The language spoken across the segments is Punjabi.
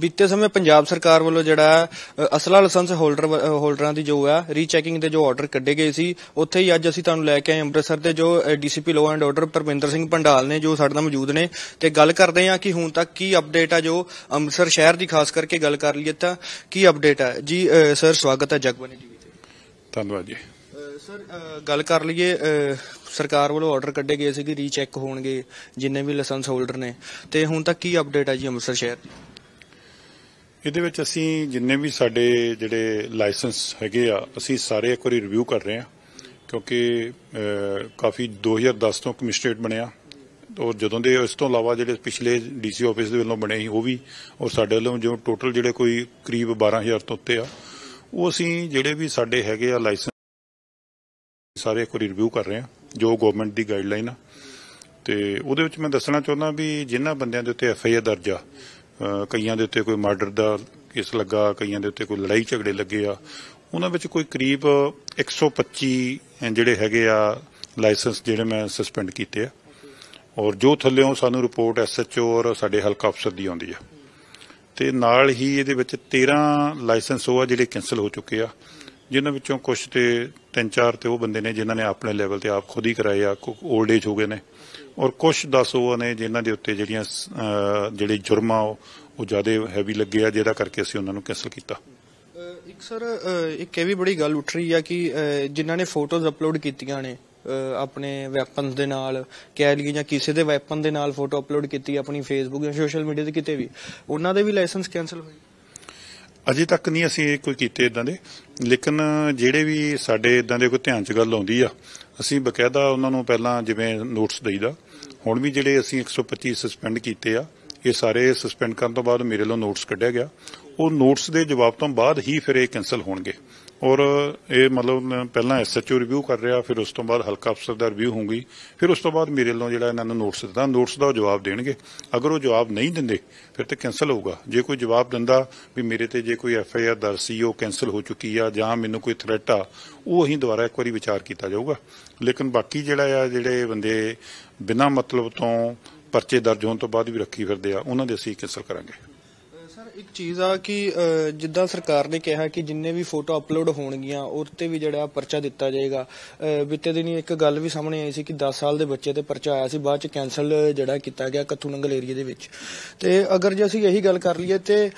ਬੀਤੇ ਸਮੇਂ ਪੰਜਾਬ ਸਰਕਾਰ ਵੱਲੋਂ ਜਿਹੜਾ ਅਸਲਾ ਲਾਇਸੈਂਸ ਹੋਲਡਰ ਹੋਲਡਰਾਂ ਦੀ ਜੋ ਆ ਰੀਚੈਕਿੰਗ ਦੇ ਜੋ ਆਰਡਰ ਕੱਢੇ ਗਏ ਸੀ ਉੱਥੇ ਹੀ ਅੱਜ ਅਸੀਂ ਤੁਹਾਨੂੰ ਲੈ ਕੇ ਆਏ ਅੰਮ੍ਰਿਤਸਰ ਦੇ ਜੋ DCP law and order Parminder Singh Pandal ਨੇ ਜੋ ਸਾਡੇ ਨਾਲ ਮੌਜੂਦ ਨੇ ਤੇ ਗੱਲ ਕਰਦੇ ਹਾਂ ਕਿ ਹੁਣ ਤੱਕ ਕੀ ਅਪਡੇਟ ਆ ਜੋ ਅੰਮ੍ਰਿਤਸਰ ਸ਼ਹਿਰ ਦੀ ਖਾਸ ਕਰਕੇ ਗੱਲ ਕਰ ਲਈਏ ਤਾਂ ਕੀ ਅਪਡੇਟ ਆ ਜੀ ਸਰ ਸਵਾਗਤ ਹੈ ਜਗਬਾਨੀ ਟੀਵੀ ਤੇ ਧੰਨਵਾਦ ਜੀ ਸਰ ਗੱਲ ਕਰ ਲਈਏ ਸਰਕਾਰ ਵੱਲੋਂ ਆਰਡਰ ਕੱਢੇ ਗਏ ਸੀ ਕਿ ਰੀਚੈਕ ਹੋਣਗੇ ਜਿੰਨੇ ਵੀ ਲਾਇਸੈਂਸ ਹੋਲਡਰ ਨੇ ਤੇ ਹੁਣ ਤੱਕ ਕੀ ਅਪਡੇਟ ਆ ਜੀ ਅੰਮ੍ਰਿਤਸਰ ਸ਼ਹਿਰ ਦੀ ਇਹਦੇ ਵਿੱਚ ਅਸੀਂ ਜਿੰਨੇ ਵੀ ਸਾਡੇ ਜਿਹੜੇ ਲਾਇਸੈਂਸ ਹੈਗੇ ਆ ਅਸੀਂ ਸਾਰੇ ਇੱਕ ਵਾਰੀ ਰਿਵਿਊ ਕਰ ਰਹੇ ਆ ਕਿਉਂਕਿ ਕਾਫੀ 2010 ਤੋਂ ਕਮਿਸ਼ਨਰੇਟ ਬਣਿਆ ਔਰ ਜਦੋਂ ਦੇ ਇਸ ਤੋਂ ਇਲਾਵਾ ਜਿਹੜੇ ਪਿਛਲੇ ਡੀਸੀ ਆਫਿਸ ਦੇ ਵੱਲੋਂ ਬਣੇ ਸੀ ਉਹ ਵੀ ਔਰ ਸਾਡੇ ਵੱਲੋਂ ਜੋ ਟੋਟਲ ਜਿਹੜੇ ਕੋਈ ਕਰੀਬ 12000 ਤੋਂ ਉੱਤੇ ਆ ਉਹ ਅਸੀਂ ਜਿਹੜੇ ਵੀ ਸਾਡੇ ਹੈਗੇ ਆ ਲਾਇਸੈਂਸ ਸਾਰੇ ਇੱਕ ਵਾਰੀ ਰਿਵਿਊ ਕਰ ਰਹੇ ਆ ਜੋ ਗਵਰਨਮੈਂਟ ਦੀ ਗਾਈਡਲਾਈਨ ਆ ਤੇ ਉਹਦੇ ਵਿੱਚ ਮੈਂ ਦੱਸਣਾ ਚਾਹੁੰਦਾ ਵੀ ਜਿਨ੍ਹਾਂ ਬੰਦਿਆਂ ਦੇ ਉੱਤੇ ਐਫ ਆਈ ਆਰ ਦਰਜ ਆ ਕਈਆਂ ਦੇ ਉੱਤੇ ਕੋਈ ਮਰਡਰ ਦਾ ਕੇਸ ਲੱਗਾ ਕਈਆਂ ਦੇ ਉੱਤੇ ਕੋਈ ਲੜਾਈ ਝਗੜੇ ਲੱਗੇ ਆ ਉਹਨਾਂ ਵਿੱਚ ਕੋਈ ਕਰੀਬ 125 ਜਿਹੜੇ ਹੈਗੇ ਆ ਲਾਇਸੈਂਸ ਜਿਹੜੇ ਮੈਂ ਸਸਪੈਂਡ ਕੀਤੇ ਆ ਔਰ ਜੋ ਥੱਲੇੋਂ ਸਾਨੂੰ ਰਿਪੋਰਟ ਐਸਐਚਓ ਔਰ ਸਾਡੇ ਹਲਕਾ ਅਫਸਰ ਦੀ ਆਉਂਦੀ ਆ ਤੇ ਨਾਲ ਹੀ ਇਹਦੇ ਵਿੱਚ 13 ਲਾਇਸੈਂਸ ਹੋਆ ਆ ਜਿਹੜੇ ਕੈਨਸਲ ਹੋ ਚੁੱਕੇ ਆ ਜਿਨ੍ਹਾਂ ਵਿੱਚੋਂ ਕੁਝ ਤੇ ਤਿੰਨ ਚਾਰ ਤੇ ਉਹ ਬੰਦੇ ਨੇ ਜਿਨ੍ਹਾਂ ਨੇ ਆਪਣੇ ਲੈਵਲ ਤੇ ਆਪ ਖੁਦ ਹੀ ਕਰਾਏ ਆ 올ਡ ਏਜ ਹੋ ਗਏ ਨੇ ਔਰ ਕੁਝ 10 ਉਹ ਨੇ ਜਿਨ੍ਹਾਂ ਦੇ ਉੱਤੇ ਜਿਹੜੀਆਂ ਜਿਹੜੇ ਜੁਰਮਾ ਉਹ ਜ਼ਿਆਦਾ ਹੈਵੀ ਲੱਗੇ ਆ ਜਿਹਦਾ ਕਰਕੇ ਅਸੀਂ ਉਹਨਾਂ ਨੂੰ ਕੈਨਸਲ ਕੀਤਾ ਇੱਕ ਸਰ ਇੱਕ ਇਹ ਵੀ ਬੜੀ ਗੱਲ ਉੱਠ ਰਹੀ ਆ ਕਿ ਜਿਨ੍ਹਾਂ ਨੇ ਫੋਟੋਜ਼ ਅਪਲੋਡ ਕੀਤੀਆਂ ਨੇ ਆਪਣੇ ਵੈਪਨ ਦੇ ਨਾਲ ਕਹਿ ਲਈ ਜਾਂ ਕਿਸੇ ਦੇ ਵੈਪਨ ਦੇ ਨਾਲ ਫੋਟੋ ਅਪਲੋਡ ਕੀਤੀ ਆਪਣੀ ਫੇਸਬੁੱਕ ਜਾਂ ਸੋਸ਼ਲ ਮੀਡੀਆ ਤੇ ਕਿਤੇ ਵੀ ਉਹਨਾਂ ਦੇ ਵੀ ਲਾਇਸੈਂਸ ਕੈਨਸਲ ਹੋਏ ਅਜੇ ਤੱਕ ਨਹੀਂ ਅਸੀਂ ਕੋਈ ਕੀਤੇ ਇਦਾਂ ਦੇ ਲੇਕਿਨ ਜਿਹੜੇ ਵੀ ਸਾਡੇ ਇਦਾਂ ਦੇ ਕੋਈ ਧਿਆਨ 'ਚ ਗੱਲ ਆਉਂਦੀ ਆ ਅਸੀਂ ਬਕਾਇਦਾ ਉਹਨਾਂ ਨੂੰ ਪਹਿਲਾਂ ਜਿਵੇਂ ਨੋਟਸ ਦਈਦਾ ਹੁਣ ਵੀ ਜਿਹੜੇ ਅਸੀਂ 125 ਸਸਪੈਂਡ ਕੀਤੇ ਆ ਇਹ ਸਾਰੇ ਸਸਪੈਂਡ ਕਰਨ ਤੋਂ ਬਾਅਦ ਮੇਰੇ ਲੋ ਨੋਟਸ ਕੱਢਿਆ ਗਿਆ ਉਹ ਨੋਟਸ ਦੇ ਜਵਾਬ ਤੋਂ ਬਾਅਦ ਹੀ ਫਿਰ ਇਹ ਕੈਨਸਲ ਹੋਣਗੇ ਔਰ ਇਹ ਮਤਲਬ ਪਹਿਲਾਂ ਐਸਐਚਓ ਰਿਵਿਊ ਕਰ ਰਿਹਾ ਫਿਰ ਉਸ ਤੋਂ ਬਾਅਦ ਹਲਕਾ ਅਫਸਰ ਦਾ ਰਿਵਿਊ ਹੋਊਗੀ ਫਿਰ ਉਸ ਤੋਂ ਬਾਅਦ ਮੇਰੇ ਵੱਲੋਂ ਜਿਹੜਾ ਇਹਨਾਂ ਨੂੰ ਨੋਟਿਸ ਦਿੱਤਾ ਨੋਟਿਸ ਦਾ ਜਵਾਬ ਦੇਣਗੇ ਅਗਰ ਉਹ ਜਵਾਬ ਨਹੀਂ ਦਿੰਦੇ ਫਿਰ ਤੇ ਕੈਨਸਲ ਹੋਊਗਾ ਜੇ ਕੋਈ ਜਵਾਬ ਦਿੰਦਾ ਵੀ ਮੇਰੇ ਤੇ ਜੇ ਕੋਈ ਐਫਆਈਆਰ ਦਰਜ ਸੀ ਉਹ ਕੈਨਸਲ ਹੋ ਚੁੱਕੀ ਆ ਜਾਂ ਮੈਨੂੰ ਕੋਈ ਥ੍ਰੈਟ ਆ ਉਹ ਅਸੀਂ ਦੁਬਾਰਾ ਇੱਕ ਵਾਰੀ ਵਿਚਾਰ ਕੀਤਾ ਜਾਊਗਾ ਲੇਕਿਨ ਬਾਕੀ ਜਿਹੜਾ ਆ ਜਿਹੜੇ ਬੰਦੇ ਬਿਨਾਂ ਮਤਲਬ ਤੋਂ ਪਰਚੇ ਦਰਜ ਹੋਣ ਤੋਂ ਬਾਅਦ ਵੀ ਰੱਖੀ ਫਿਰਦੇ ਆ ਉਹਨਾਂ ਦੇ ਅਸੀਂ ਕੈਨਸਲ ਕਰਾਂਗੇ ਸਰ ਇੱਕ ਚੀਜ਼ ਆ ਕਿ ਜਿੱਦਾਂ ਸਰਕਾਰ ਨੇ ਕਿਹਾ ਕਿ ਜਿੰਨੇ ਵੀ ਫੋਟੋ ਅਪਲੋਡ ਹੋਣਗੀਆਂ ਉਰਤੇ ਤੇ ਵੀ ਜਿਹੜਾ ਪਰਚਾ ਦਿੱਤਾ ਜਾਏਗਾ ਬਿੱਤੇ ਦਿਨੀ ਇੱਕ ਗੱਲ ਵੀ ਸਾਹਮਣੇ ਆਈ ਸੀ ਕਿ 10 ਸਾਲ ਦੇ ਬੱਚੇ ਤੇ ਪਰਚਾ ਆਇਆ ਸੀ ਬਾਅਦ ਚ ਕੈਨਸਲ ਜਿਹੜਾ ਕੀਤਾ ਗਿਆ ਕਥੂਨੰਗਲ ਨੰਗਲ ਏਰੀਆ ਦੇ ਵਿੱਚ ਤੇ ਅਗਰ ਜੇ ਅਸੀਂ ਇਹੀ ਗੱਲ ਕਰ ਲਈਏ ਤੇ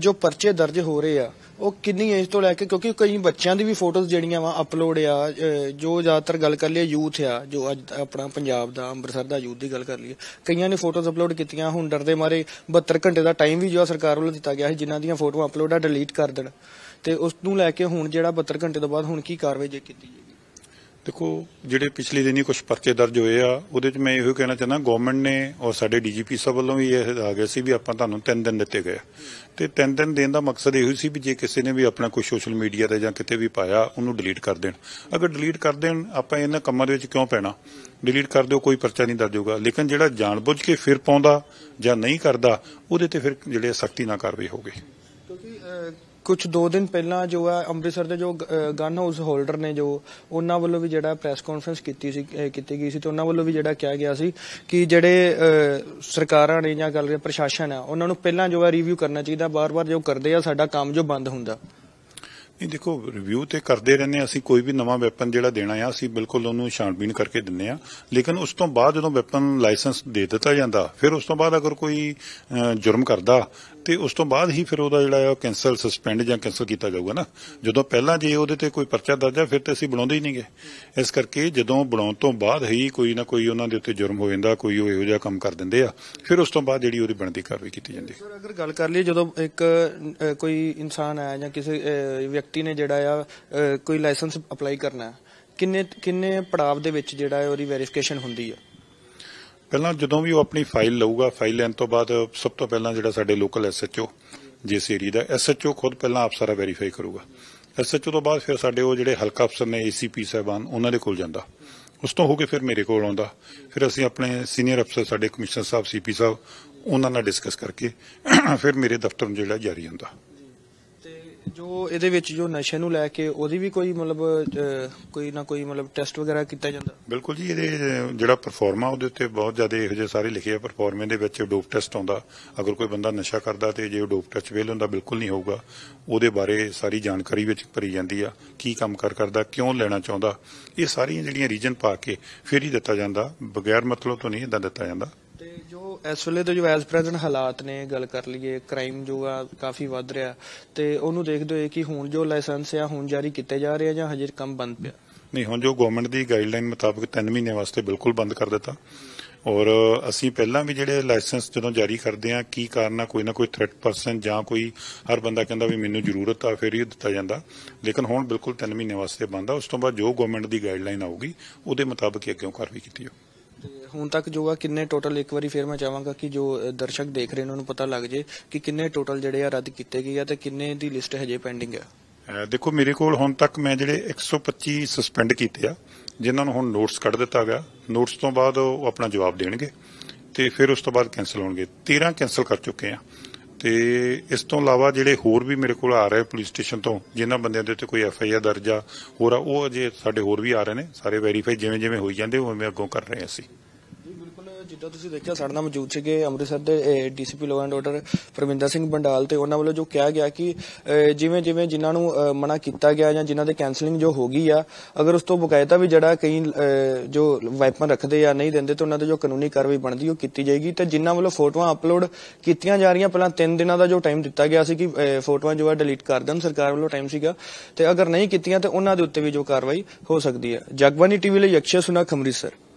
ਜੋ ਪਰਚੇ ਦਰਜ ਹੋ ਰਹੇ ਆ ਉਹ ਕਿੰਨੀ ਏਜ ਤੋਂ ਲੈ ਕੇ ਕਿਉਂਕਿ ਕਈ ਬੱਚਿਆਂ ਦੀ ਵੀ ਫੋਟੋਜ਼ ਜਿਹੜੀਆਂ ਵਾ ਅਪਲੋਡ ਆ ਜੋ ਜ਼ਿਆਦਾਤਰ ਗੱਲ ਕਰ ਲਈਏ ਯੂਥ ਆ ਜੋ ਅੱਜ ਆਪਣਾ ਪੰਜਾਬ ਦਾ ਅੰਮ੍ਰਿਤਸਰ ਦਾ ਯੂਥ ਦੀ ਗੱਲ ਕਰ ਲਈਏ ਕਈਆਂ ਨੇ ਫੋਟੋਜ਼ ਅਪਲੋਡ ਕੀਤੀਆਂ ਹੁਣ ਡਰਦੇ ਮਾਰੇ 72 ਘੰਟੇ ਦਾ ਟਾਈਮ ਵੀ ਜੋ ਸਰਕਾਰ ਸਰਕਾਰ ਵੱਲੋਂ ਦਿੱਤਾ ਗਿਆ ਸੀ ਜਿਨ੍ਹਾਂ ਦੀਆਂ ਫੋਟੋਆਂ ਅਪਲੋਡ ਆ ਡਿਲੀਟ ਕਰ ਦੇਣ ਤੇ ਉਸ ਨੂੰ ਲੈ ਕੇ ਹੁਣ ਜਿਹੜਾ 72 ਘੰਟੇ ਤੋਂ ਬਾਅਦ ਹੁਣ ਕੀ ਕਾਰਵਾਈ ਜੇ ਕੀਤੀ ਜਾਏਗੀ ਦੇਖੋ ਜਿਹੜੇ ਪਿਛਲੇ ਦਿਨੀ ਕੁਝ ਪਰਚੇ ਦਰਜ ਹੋਏ ਆ ਉਹਦੇ ਵਿੱਚ ਮੈਂ ਇਹੋ ਕਹਿਣਾ ਚਾਹੁੰਦਾ ਗਵਰਨਮੈਂਟ ਨੇ ਔਰ ਸਾਡੇ ਡੀਜੀਪੀ ਸਾਹਿਬ ਵੱਲੋਂ ਵੀ ਇਹ ਆ ਗਿਆ ਸੀ ਵੀ ਆਪਾਂ ਤੁਹਾਨੂੰ 3 ਦਿਨ ਦਿੱਤੇ ਗਏ ਤੇ 3 ਦਿਨ ਦੇਣ ਦਾ ਮਕਸਦ ਇਹੋ ਸੀ ਵੀ ਜੇ ਕਿਸੇ ਨੇ ਵੀ ਆਪਣਾ ਕੋਈ ਸੋਸ਼ਲ ਮੀਡੀਆ ਤੇ ਜਾਂ ਕਿਤੇ ਵੀ ਪਾਇਆ ਉਹਨੂੰ ਡਿਲੀਟ ਕਰ ਦੇਣ ਅਗਰ ਡਿਲੀਟ ਕਰ ਦੇਣ ਆਪਾਂ ਇਹਨਾਂ ਕੰਮਾਂ ਦੇ ਵਿੱਚ ਕਿਉਂ ਪੈਣਾ ਡਿਲੀਟ ਕਰ ਦਿਓ ਕੋਈ ਪਰਚਾ ਨਹੀਂ ਦਰਜ ਹੋਊਗਾ ਲੇਕਿਨ ਜਿਹੜਾ ਜਾਣਬੁੱਝ ਕੇ ਫਿਰ ਪਾਉਂਦਾ ਜਾਂ ਨਹੀਂ ਕਰਦਾ ਉਹਦੇ ਤੇ ਫਿਰ ਜਿਹੜੇ ਸਖਤੀ ਨਾਲ ਕਰਵੇ ਹੋਗੇ ਕਿਉਂਕਿ ਕੁਝ 2 ਦਿਨ ਪਹਿਲਾਂ ਜੋ ਹੈ ਅੰਮ੍ਰਿਤਸਰ ਦੇ ਜੋ ਗਨ ਹਾਊਸ ਹੋਲਡਰ ਨੇ ਜੋ ਉਹਨਾਂ ਵੱਲੋਂ ਵੀ ਜਿਹੜਾ ਪ੍ਰੈਸ ਕਾਨਫਰੰਸ ਕੀਤੀ ਸੀ ਕੀਤੀ ਗਈ ਸੀ ਤੇ ਉਹਨਾਂ ਵੱਲੋਂ ਵੀ ਜਿਹੜਾ ਕਿਹਾ ਗਿਆ ਸੀ ਕਿ ਜਿਹੜੇ ਸਰਕਾਰਾਂ ਨੇ ਜਾਂ ਗੱਲ ਰਿਹਾ ਪ੍ਰਸ਼ਾਸਨ ਆ ਉਹਨਾਂ ਨੂੰ ਪਹਿਲਾਂ ਜੋ ਹੈ ਰਿਵਿਊ ਕਰਨਾ ਚਾਹੀਦਾ ਬਾਰ-ਬਾਰ ਜੋ ਕਰਦੇ ਆ ਸਾਡਾ ਕੰਮ ਜੋ ਬੰਦ ਹੁੰਦਾ ਨਹੀਂ ਦੇਖੋ ਰਿਵਿਊ ਤੇ ਕਰਦੇ ਰਹਿੰਦੇ ਅਸੀਂ ਕੋਈ ਵੀ ਨਵਾਂ ਵੈਪਨ ਜਿਹੜਾ ਦੇਣਾ ਆ ਅਸੀਂ ਬਿਲਕੁਲ ਉਹਨੂੰ ਛਾਣਬੀਨ ਕਰਕੇ ਦਿੰਨੇ ਆ ਲੇਕਿਨ ਉਸ ਤੋਂ ਬਾਅਦ ਜਦੋਂ ਵੈਪਨ ਲਾਇਸੈਂਸ ਦੇ ਦਿੱਤਾ ਜਾਂਦਾ ਫਿਰ ਉਸ ਤੋਂ ਬਾਅਦ ਅਗਰ ਕੋਈ ਜੁਰਮ ਕਰਦਾ ਤੇ ਉਸ ਤੋਂ ਬਾਅਦ ਹੀ ਫਿਰ ਉਹਦਾ ਜਿਹੜਾ ਹੈ ਕੈਨਸਲ ਸਸਪੈਂਡ ਜਾਂ ਕੈਨਸਲ ਕੀਤਾ ਜਾਊਗਾ ਨਾ ਜਦੋਂ ਪਹਿਲਾਂ ਜੇ ਉਹਦੇ ਤੇ ਕੋਈ ਪਰਚਾ ਦਰਜ ਹੈ ਫਿਰ ਤੇ ਅਸੀਂ ਬਣਾਉਂਦੇ ਹੀ ਨਹੀਂਗੇ ਇਸ ਕਰਕੇ ਜਦੋਂ ਬਣਾਉਣ ਤੋਂ ਬਾਅਦ ਹੀ ਕੋਈ ਨਾ ਕੋਈ ਉਹਨਾਂ ਦੇ ਉੱਤੇ ਜੁਰਮ ਹੋ ਜਾਂਦਾ ਕੋਈ ਉਹ ਇਹੋ ਜਿਹਾ ਕੰਮ ਕਰ ਦਿੰਦੇ ਆ ਫਿਰ ਉਸ ਤੋਂ ਬਾਅਦ ਜਿਹੜੀ ਉਹਦੀ ਬਣਦੀ ਕਾਰਵਾਈ ਕੀਤੀ ਜਾਂਦੀ ਸਰ ਅਗਰ ਗੱਲ ਕਰ ਲਈਏ ਜਦੋਂ ਇੱਕ ਕੋਈ ਇਨਸਾਨ ਆਇਆ ਜਾਂ ਕਿਸੇ ਵਿਅਕਤੀ ਨੇ ਜਿਹੜਾ ਆ ਕੋਈ ਲਾਇਸੈਂਸ ਅਪਲਾਈ ਕਰਨਾ ਕਿੰਨੇ ਕਿੰਨੇ ਪੜਾਵ ਦੇ ਵਿੱਚ ਜਿਹੜਾ ਹੈ ਉਹਦੀ ਵੈਰੀਫਿਕੇਸ਼ਨ ਹੁੰਦੀ ਹੈ ਪਹਿਲਾਂ ਜਦੋਂ ਵੀ ਉਹ ਆਪਣੀ ਫਾਈਲ ਲਊਗਾ ਫਾਈਲ ਲੈਣ ਤੋਂ ਬਾਅਦ ਸਭ ਤੋਂ ਪਹਿਲਾਂ ਜਿਹੜਾ ਸਾਡੇ ਲੋਕਲ ਐਸਐਚਓ ਜਿਸ ਏਰੀਆ ਦਾ ਐਸਐਚਓ ਖੁਦ ਪਹਿਲਾਂ ਆਪ ਸਾਰਾ ਵੈਰੀਫਾਈ ਕਰੂਗਾ ਐਸਐਚਓ ਤੋਂ ਬਾਅਦ ਫਿਰ ਸਾਡੇ ਉਹ ਜਿਹੜੇ ਹਲਕਾ ਅਫਸਰ ਨੇ ਏਸੀਪੀ ਸਾਹਿਬਾਨ ਉਹਨਾਂ ਦੇ ਕੋਲ ਜਾਂਦਾ ਉਸ ਤੋਂ ਹੋ ਕੇ ਫਿਰ ਮੇਰੇ ਕੋਲ ਆਉਂਦਾ ਫਿਰ ਅਸੀਂ ਆਪਣੇ ਸੀਨੀਅਰ ਅਫਸਰ ਸਾਡੇ ਕਮਿਸ਼ਨਰ ਸਾਹਿਬ ਸੀਪੀ ਸਾਹਿਬ ਉਹਨਾਂ ਨਾਲ ਡਿਸਕਸ ਕਰਕੇ ਫਿਰ ਮੇਰੇ ਦਫ਼ਤਰ ਨੂੰ ਜਿਹੜਾ ਜਾਰੀ ਹੁੰਦਾ ਜੋ ਇਹਦੇ ਵਿੱਚ ਜੋ ਨਸ਼ੇ ਨੂੰ ਲੈ ਕੇ ਉਹਦੀ ਵੀ ਕੋਈ ਮਤਲਬ ਕੋਈ ਨਾ ਕੋਈ ਮਤਲਬ ਟੈਸਟ ਵਗੈਰਾ ਕੀਤਾ ਜਾਂਦਾ ਬਿਲਕੁਲ ਜੀ ਇਹਦੇ ਜਿਹੜਾ ਪਰਫਾਰਮਾ ਉਹਦੇ ਉੱਤੇ ਬਹੁਤ ਜ਼ਿਆਦਾ ਇਹੋ ਜਿਹੇ ਸਾਰੇ ਲਿਖੇ ਆ ਪਰਫਾਰਮੇ ਦੇ ਵਿੱਚ ਡੋਪ ਟੈਸਟ ਆਉਂਦਾ ਅਗਰ ਕੋਈ ਬੰਦਾ ਨਸ਼ਾ ਕਰਦਾ ਤੇ ਜੇ ਡੋਪ ਟੈਸਟ ਵੇਲ ਹੁੰਦਾ ਬਿਲਕੁਲ ਨਹੀਂ ਹੋਊਗਾ ਉਹਦੇ ਬਾਰੇ ਸਾਰੀ ਜਾਣਕਾਰੀ ਵਿੱਚ ਭਰੀ ਜਾਂਦੀ ਆ ਕੀ ਕੰਮ ਕਰ ਕਰਦਾ ਕਿਉਂ ਲੈਣਾ ਚਾਹੁੰਦਾ ਇਹ ਸਾਰੀਆਂ ਜਿਹੜੀਆਂ ਰੀਜਨ ਪਾ ਕੇ ਫਿਰ ਹੀ ਦਿੱਤਾ ਜਾਂਦਾ ਬਗੈਰ ਮਤਲਬ ਤੋਂ ਨਹੀਂ ਇਦਾਂ ਦਿੱਤਾ ਜਾਂਦਾ ਇਸ ਵੇਲੇ ਦੇ ਜੋ ਐਸ ਪ੍ਰੈਜ਼ੈਂਟ ਹਾਲਾਤ ਨੇ ਗੱਲ ਕਰ ਲਈਏ ਕ੍ਰਾਈਮ ਜੋ ਆ ਕਾਫੀ ਵੱਧ ਰਿਹਾ ਤੇ ਉਹਨੂੰ ਦੇਖਦੇ ਹੋਏ ਕਿ ਹੁਣ ਜੋ ਲਾਇਸੈਂਸ ਆ ਹੁਣ ਜਾਰੀ ਕੀਤੇ ਜਾ ਰਹੇ ਆ ਜਾਂ ਹਜੇ ਕੰਮ ਬੰਦ ਪਿਆ ਨਹੀਂ ਹੁਣ ਜੋ ਗਵਰਨਮੈਂਟ ਦੀ ਗਾਈਡਲਾਈਨ ਮੁਤਾਬਕ 3 ਮਹੀਨੇ ਵਾਸਤੇ ਬਿਲਕੁਲ ਬੰਦ ਕਰ ਦਿੱਤਾ ਔਰ ਅਸੀਂ ਪਹਿਲਾਂ ਵੀ ਜਿਹੜੇ ਲਾਇਸੈਂਸ ਜਦੋਂ ਜਾਰੀ ਕਰਦੇ ਆ ਕੀ ਕਾਰਨ ਆ ਕੋਈ ਨਾ ਕੋਈ ਥ੍ਰੈਟ ਪਰਸਨ ਜਾਂ ਕੋਈ ਹਰ ਬੰਦਾ ਕਹਿੰਦਾ ਵੀ ਮੈਨੂੰ ਜ਼ਰੂਰਤ ਆ ਫਿਰ ਹੀ ਦਿੱਤਾ ਜਾਂਦਾ ਲੇਕਿਨ ਹੁਣ ਬਿਲਕੁਲ 3 ਮਹੀਨੇ ਵਾਸਤੇ ਬੰਦ ਆ ਉਸ ਤੋਂ ਬਾਅਦ ਜੋ ਗਵਰਨਮੈਂਟ ਦੀ ਗਾਈਡਲਾਈਨ ਆਊਗੀ ਉਹਦੇ ਮੁਤਾਬਕ ਅੱਗੇ ਕਾਰਵਾਈ ਕੀਤੀ ਜਾਊਗੀ ਹੁਣ ਤੱਕ ਜੋ ਆ ਕਿੰਨੇ ਟੋਟਲ ਇੱਕ ਵਾਰੀ ਫੇਰ ਮੈਂ ਚਾਹਾਂਗਾ ਕਿ ਜੋ ਦਰਸ਼ਕ ਦੇਖ ਰਹੇ ਨੇ ਉਹਨਾਂ ਨੂੰ ਪਤਾ ਲੱਗ ਜੇ ਕਿ ਕਿੰਨੇ ਟੋਟਲ ਜਿਹੜੇ ਆ ਰੱਦ ਕੀਤੇ ਗਏ ਆ ਤੇ ਕਿੰਨੇ ਦੀ ਲਿਸਟ ਹਜੇ ਪੈਂਡਿੰਗ ਆ ਦੇਖੋ ਮੇਰੇ ਕੋਲ ਹੁਣ ਤੱਕ ਮੈਂ ਜਿਹੜੇ 125 ਸਸਪੈਂਡ ਕੀਤੇ ਆ ਜਿਨ੍ਹਾਂ ਨੂੰ ਹੁਣ ਨੋਟਸ ਕੱਢ ਦਿੱਤਾ ਗਿਆ ਨੋਟਸ ਤੋਂ ਬਾਅਦ ਉਹ ਆਪਣਾ ਜਵਾਬ ਦੇਣਗੇ ਤੇ ਫਿਰ ਉਸ ਤੋਂ ਬਾਅਦ ਕੈਨਸਲ ਹੋਣਗੇ 13 ਕੈਨਸਲ ਕਰ ਚੁੱਕੇ ਆ ਤੇ ਇਸ ਤੋਂ ਇਲਾਵਾ ਜਿਹੜੇ ਹੋਰ ਵੀ ਮੇਰੇ ਕੋਲ ਆ ਰਹੇ ਪੁਲਿਸ ਸਟੇਸ਼ਨ ਤੋਂ ਜਿਨ੍ਹਾਂ ਬੰਦਿਆਂ ਦੇ ਉੱਤੇ ਕੋਈ ਐਫ ਆਈ ਆਰ ਦਰਜ ਆ ਹੋਰ ਉਹ ਅਜੇ ਸਾਡੇ ਹੋਰ ਵੀ ਆ ਰਹੇ ਨੇ ਸਾਰੇ ਵੈਰੀਫਾਈ ਜਿਵੇਂ ਜਿਵੇਂ ਹੋਈ ਜਾਂਦੇ ਉਹ ਮੈਂ ਅੱਗੋਂ ਕਰ ਰਹੇ ਅਸੀਂ ਜਿੱਦਾਂ ਤੁਸੀਂ ਦੇਖਿਆ ਸਾਡੇ ਨਾਲ ਮੌਜੂਦ ਸੀਗੇ ਅੰਮ੍ਰਿਤਸਰ ਦੇ DCP law and order Parminder Singh Bandal ਤੇ ਉਹਨਾਂ ਵੱਲੋਂ ਜੋ ਕਿਹਾ ਗਿਆ ਕਿ ਜਿਵੇਂ ਜਿਵੇਂ ਜਿਨ੍ਹਾਂ ਨੂੰ ਮਨਾ ਕੀਤਾ ਗਿਆ ਜਾਂ ਜਿਨ੍ਹਾਂ ਦੇ ਕੈਨਸਲਿੰਗ ਜੋ ਹੋ ਗਈ ਆ ਅਗਰ ਉਸ ਤੋਂ ਬਕਾਇਦਾ ਵੀ ਜਿਹੜਾ ਕਈ ਜੋ ਵਾਈਪਰ ਰੱਖਦੇ ਆ ਨਹੀਂ ਦਿੰਦੇ ਤੇ ਉਹਨਾਂ ਤੇ ਜੋ ਕਾਨੂੰਨੀ ਕਾਰਵਾਈ ਬਣਦੀ ਉਹ ਕੀਤੀ ਜਾਏਗੀ ਤੇ ਜਿਨ੍ਹਾਂ ਵੱਲੋਂ ਫੋਟੋਆਂ ਅਪਲੋਡ ਕੀਤੀਆਂ ਜਾ ਰਹੀਆਂ ਪਹਿਲਾਂ 3 ਦਿਨਾਂ ਦਾ ਜੋ ਟਾਈਮ ਦਿੱਤਾ ਗਿਆ ਸੀ ਕਿ ਫੋਟੋਆਂ ਜੋ ਆ ਡਿਲੀਟ ਕਰ ਦੇਣ ਸਰਕਾਰ ਵੱਲੋਂ ਟਾਈਮ ਸੀਗਾ ਤੇ ਅਗਰ ਨਹੀਂ ਕੀਤੀਆਂ ਤੇ ਉਹਨਾਂ ਦੇ ਉੱਤੇ ਵੀ ਜੋ ਕਾਰਵਾਈ ਹੋ ਸਕਦੀ ਹੈ ਜਗਬਾਨੀ ਟੀਵੀ ਲਈ ਅਕਸ਼ੇ ਸੁਨਾ ਖਮਰੀ ਸਰ